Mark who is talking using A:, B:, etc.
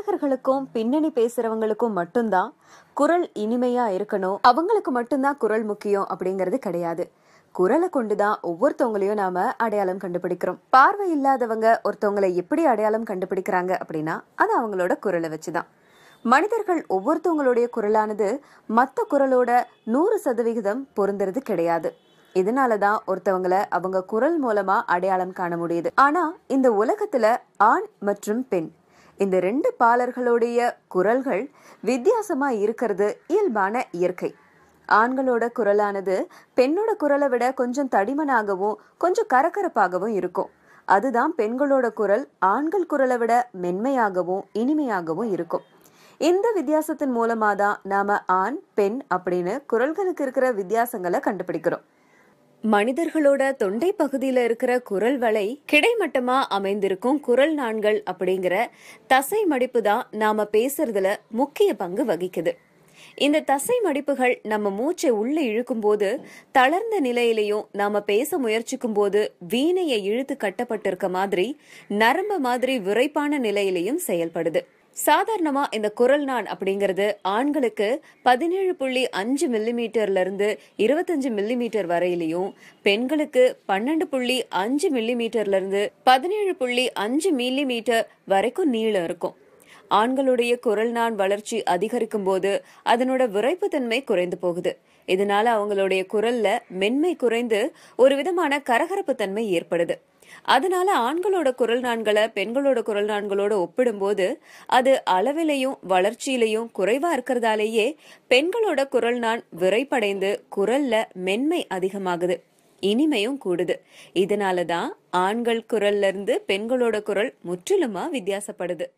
A: பாடகர்களுக்கும் பின்னணி பேசுறவங்களுக்கும் மட்டும்தான் குரல் இனிமையா இருக்கணும் அவங்களுக்கு மட்டும்தான் குரல் முக்கியம் அப்படிங்கிறது கிடையாது குரலை கொண்டுதான் ஒவ்வொருத்தவங்களையும் நாம அடையாளம் கண்டுபிடிக்கிறோம் பார்வை இல்லாதவங்க ஒருத்தவங்களை எப்படி அடையாளம் கண்டுபிடிக்கிறாங்க அப்படின்னா அது அவங்களோட குரலை வச்சுதான் மனிதர்கள் ஒவ்வொருத்தவங்களுடைய குரலானது மத்த குரலோட நூறு சதவிகிதம் பொருந்துறது கிடையாது இதனால தான் ஒருத்தவங்களை அவங்க குரல் மூலமா அடையாளம் காண முடியுது ஆனா இந்த உலகத்துல ஆண் மற்றும் பெண் இந்த ரெண்டு பாலர்களுடைய குரல்கள் வித்தியாசமாக இருக்கிறது இயல்பான இயற்கை ஆண்களோட குரலானது பெண்ணோட குரலை விட கொஞ்சம் தடிமனாகவும் கொஞ்சம் கரகரப்பாகவும் இருக்கும் அதுதான் பெண்களோட குரல் ஆண்கள் குரலை விட மென்மையாகவும் இனிமையாகவும் இருக்கும் இந்த வித்தியாசத்தின் மூலமாக தான் நாம் ஆண் பெண் அப்படின்னு குரல்களுக்கு இருக்கிற வித்தியாசங்களை கண்டுபிடிக்கிறோம் மனிதர்களோட தொண்டை பகுதியில் இருக்கிற குரல் வலை கிடைமட்டமா அமைந்திருக்கும் குரல் நாண்கள் அப்படிங்கிற தசை மடிப்பு தான் நாம பேசுறதுல முக்கிய பங்கு வகிக்குது இந்த தசை மடிப்புகள் நம்ம மூச்சை உள்ளே இழுக்கும் போது தளர்ந்த நிலையிலையும் நாம பேச முயற்சிக்கும் போது வீணையை இழுத்து கட்டப்பட்டிருக்க மாதிரி நரம்பு மாதிரி விரைப்பான நிலையிலையும் செயல்படுது சாதாரணமாக இந்த குரல் நான் அப்படிங்கிறது ஆண்களுக்கு பதினேழு புள்ளி அஞ்சு மில்லிமீட்டர்லேருந்து இருபத்தஞ்சு மில்லிமீட்டர் வரையிலையும் பெண்களுக்கு பன்னெண்டு புள்ளி அஞ்சு இருந்து பதினேழு புள்ளி அஞ்சு மில்லிமீட்டர் வரைக்கும் நீளம் இருக்கும் ஆண்களுடைய குரல் நான் வளர்ச்சி அதிகரிக்கும் போது அதனோட தன்மை குறைந்து போகுது இதனால அவங்களுடைய குரல்ல மென்மை குறைந்து ஒரு விதமான கரகரப்பு தன்மை ஏற்படுது அதனால ஆண்களோட குரல் நான்களை பெண்களோட குரல் நான்களோட ஒப்பிடும்போது அது அளவிலையும் வளர்ச்சியிலையும் குறைவா இருக்கிறதாலேயே பெண்களோட குரல் நான் விரைப்படைந்து குரல்ல மென்மை அதிகமாகுது இனிமையும் கூடுது இதனால தான் ஆண்கள் குரல்ல இருந்து பெண்களோட குரல் முற்றிலுமா வித்தியாசப்படுது